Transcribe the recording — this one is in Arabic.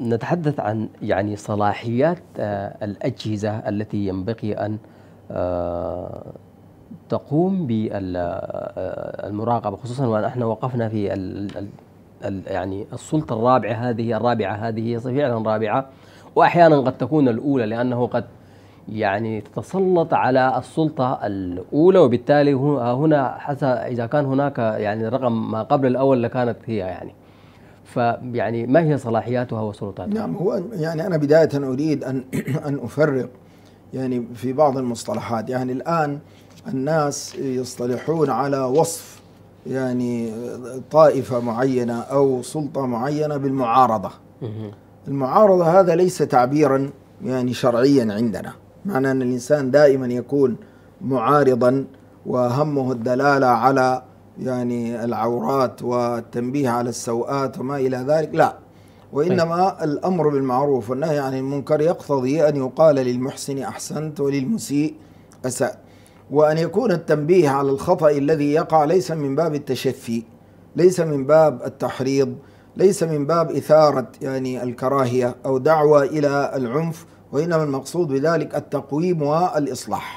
نتحدث عن يعني صلاحيات آه، الأجهزة التي ينبغي أن آه، تقوم بالمراقبة آه، خصوصا ونحن وقفنا في يعني السلطة الرابعة هذه الرابعة هذه فعلا رابعة وأحيانا قد تكون الأولى لأنه قد يعني تتسلط على السلطة الأولى وبالتالي هنا حتى إذا كان هناك يعني رقم ما قبل الأول لكانت هي يعني فيعني ما هي صلاحياتها وسلطاتها؟ نعم هو يعني انا بدايه اريد ان ان افرق يعني في بعض المصطلحات يعني الان الناس يصطلحون على وصف يعني طائفه معينه او سلطه معينه بالمعارضه. المعارضه هذا ليس تعبيرا يعني شرعيا عندنا، معنى ان الانسان دائما يكون معارضا وهمه الدلاله على يعني العورات والتنبيه على السوءات وما إلى ذلك لا وإنما طيب. الأمر بالمعروف والنهي عن المنكر يقتضي أن يقال للمحسن أحسنت وللمسيء أسأت وأن يكون التنبيه على الخطأ الذي يقع ليس من باب التشفي ليس من باب التحريض ليس من باب إثارة يعني الكراهية أو دعوة إلى العنف وإنما المقصود بذلك التقويم والإصلاح